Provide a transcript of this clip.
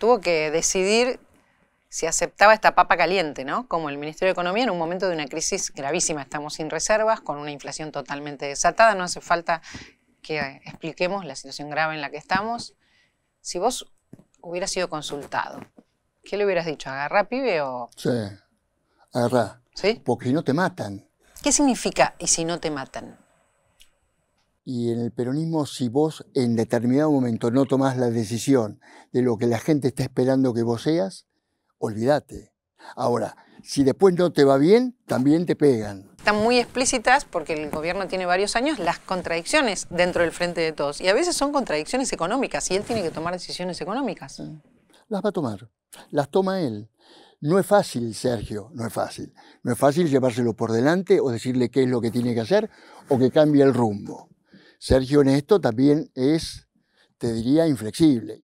tuvo que decidir si aceptaba esta papa caliente, ¿no? Como el Ministerio de Economía en un momento de una crisis gravísima. Estamos sin reservas, con una inflación totalmente desatada, no hace falta que expliquemos la situación grave en la que estamos. Si vos hubieras sido consultado, ¿qué le hubieras dicho? ¿Agarra, pibe o...? Sí, agarrá. ¿Sí? Porque si no te matan. ¿Qué significa y si no te matan? Y en el peronismo, si vos en determinado momento no tomás la decisión de lo que la gente está esperando que vos seas, olvídate. Ahora, si después no te va bien, también te pegan. Están muy explícitas, porque el gobierno tiene varios años, las contradicciones dentro del frente de todos. Y a veces son contradicciones económicas y él tiene que tomar decisiones económicas. Las va a tomar, las toma él. No es fácil, Sergio, no es fácil. No es fácil llevárselo por delante o decirle qué es lo que tiene que hacer o que cambie el rumbo. Sergio honesto también es, te diría, inflexible.